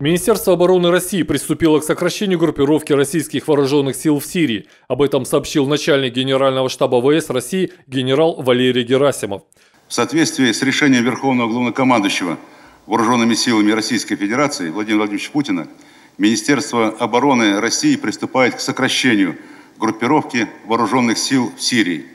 Министерство обороны России приступило к сокращению группировки российских вооруженных сил в Сирии. Об этом сообщил начальник Генерального штаба ВС России генерал Валерий Герасимов. В соответствии с решением Верховного главнокомандующего вооруженными силами Российской Федерации Владимира Владимировича Путина, Министерство обороны России приступает к сокращению группировки вооруженных сил в Сирии.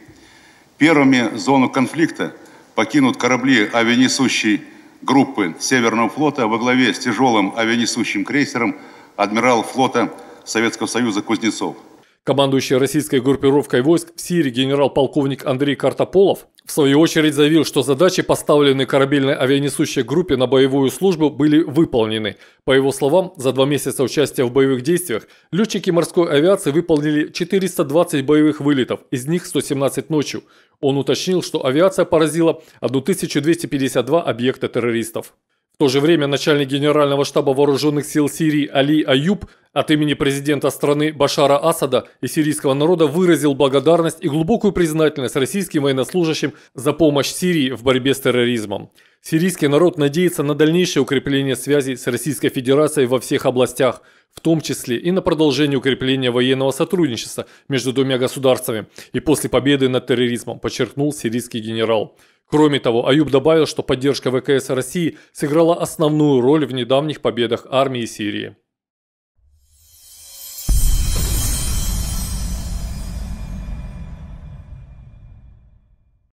Первыми зону конфликта покинут корабли авианесущей группы Северного флота во главе с тяжелым авианесущим крейсером адмирал флота Советского Союза Кузнецов. Командующий российской группировкой войск в Сирии генерал-полковник Андрей Картополов в свою очередь заявил, что задачи, поставленные корабельной авианесущей группе на боевую службу, были выполнены. По его словам, за два месяца участия в боевых действиях летчики морской авиации выполнили 420 боевых вылетов, из них 117 ночью. Он уточнил, что авиация поразила 1252 объекта террористов. В то же время начальник Генерального штаба вооруженных сил Сирии Али Аюб от имени президента страны Башара Асада и сирийского народа выразил благодарность и глубокую признательность российским военнослужащим за помощь Сирии в борьбе с терроризмом. Сирийский народ надеется на дальнейшее укрепление связей с Российской Федерацией во всех областях, в том числе и на продолжение укрепления военного сотрудничества между двумя государствами и после победы над терроризмом, подчеркнул сирийский генерал. Кроме того, Аюб добавил, что поддержка ВКС России сыграла основную роль в недавних победах армии Сирии.